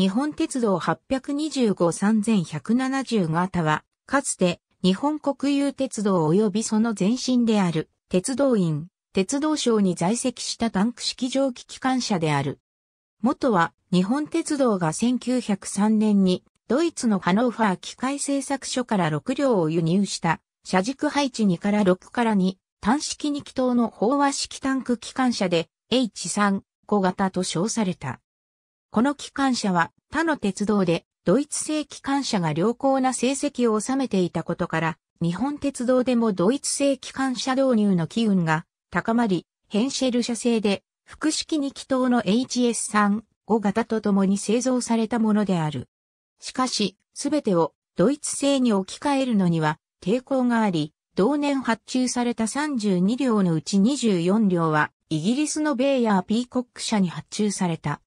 日本鉄道825-3170型は、かつて日本国有鉄道及びその前身である鉄道院、鉄道省に在籍したタンク式蒸気機関車である。元は日本鉄道が1903年にドイツのハノーファー機械製作所から6両を輸入した車軸配置2から6から2単式2気筒の飽和式タンク機関車で H3 小型と称された。この機関車は他の鉄道でドイツ製機関車が良好な成績を収めていたことから、日本鉄道でもドイツ製機関車導入の機運が高まり、ヘンシェル社製で、複式2気筒の HS35 型と共に製造されたものである。しかし、すべてをドイツ製に置き換えるのには抵抗があり、同年発注された32両のうち24両は、イギリスのベイヤー・ピーコック社に発注された。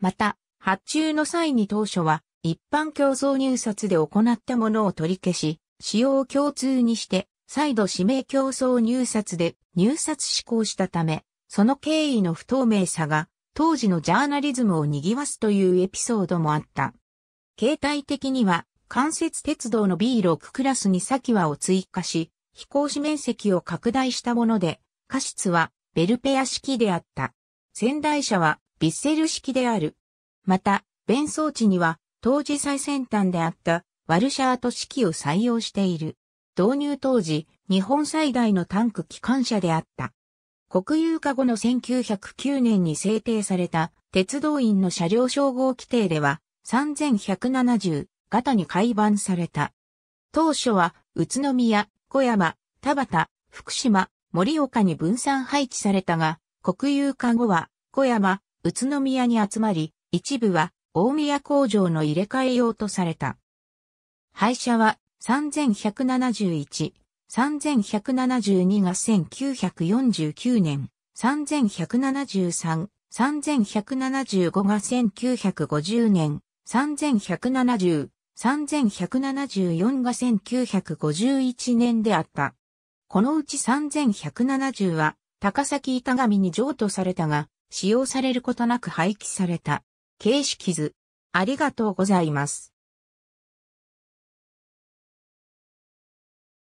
また、発注の際に当初は、一般競争入札で行ったものを取り消し、使用を共通にして、再度指名競争入札で入札施行したため、その経緯の不透明さが、当時のジャーナリズムを賑わすというエピソードもあった。形態的には、関節鉄道の B6 クラスに先はを追加し、飛行士面積を拡大したもので、過失はベルペア式であった。仙台社はビッセル式である。また、弁装置には、当時最先端であったワルシャート式を採用している。導入当時、日本最大のタンク機関車であった。国有化後の1909年に制定された鉄道員の車両称号規定では3170型に改版された。当初は宇都宮、小山、田端、福島、盛岡に分散配置されたが、国有化後は小山、宇都宮に集まり、一部は大宮工場の入れ替え用とされた。廃車は3171、3172が1949年、3173、3175が1950年、3170、3174が1951年であった。このうち3170は高崎板上に譲渡されたが、使用されることなく廃棄された。形式図。ありがとうございます。